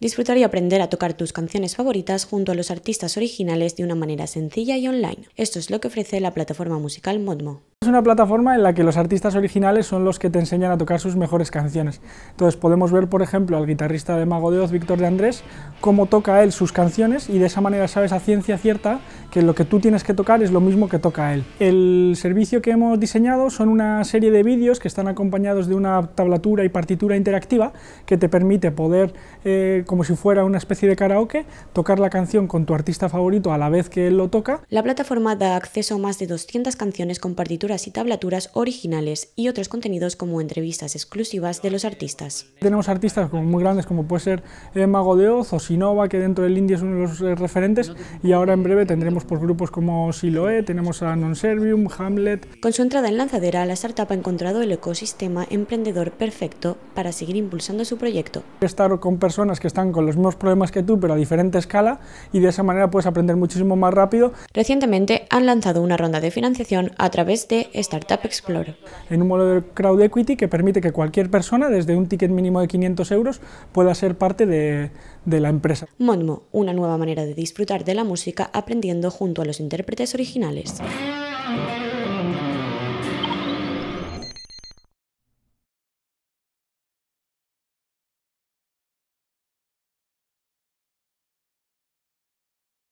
Disfrutar y aprender a tocar tus canciones favoritas junto a los artistas originales de una manera sencilla y online. Esto es lo que ofrece la plataforma musical Modmo. Es una plataforma en la que los artistas originales son los que te enseñan a tocar sus mejores canciones. Entonces podemos ver, por ejemplo, al guitarrista de Mago de Oz, Víctor de Andrés, cómo toca él sus canciones y de esa manera sabes a ciencia cierta que lo que tú tienes que tocar es lo mismo que toca él. El servicio que hemos diseñado son una serie de vídeos que están acompañados de una tablatura y partitura interactiva que te permite poder, eh, como si fuera una especie de karaoke, tocar la canción con tu artista favorito a la vez que él lo toca. La plataforma da acceso a más de 200 canciones con partitura y tablaturas originales y otros contenidos como entrevistas exclusivas de los artistas. Tenemos artistas muy grandes como puede ser Mago de Oz o Sinova, que dentro del indie es uno de los eh, referentes, y ahora en breve tendremos por grupos como Siloe, tenemos a Non Servium, Hamlet... Con su entrada en Lanzadera, la startup ha encontrado el ecosistema emprendedor perfecto para seguir impulsando su proyecto. Estar con personas que están con los mismos problemas que tú, pero a diferente escala, y de esa manera puedes aprender muchísimo más rápido. Recientemente han lanzado una ronda de financiación a través de Startup Explorer. En un modelo de crowd equity que permite que cualquier persona, desde un ticket mínimo de 500 euros, pueda ser parte de, de la empresa. Monmo, una nueva manera de disfrutar de la música aprendiendo junto a los intérpretes originales.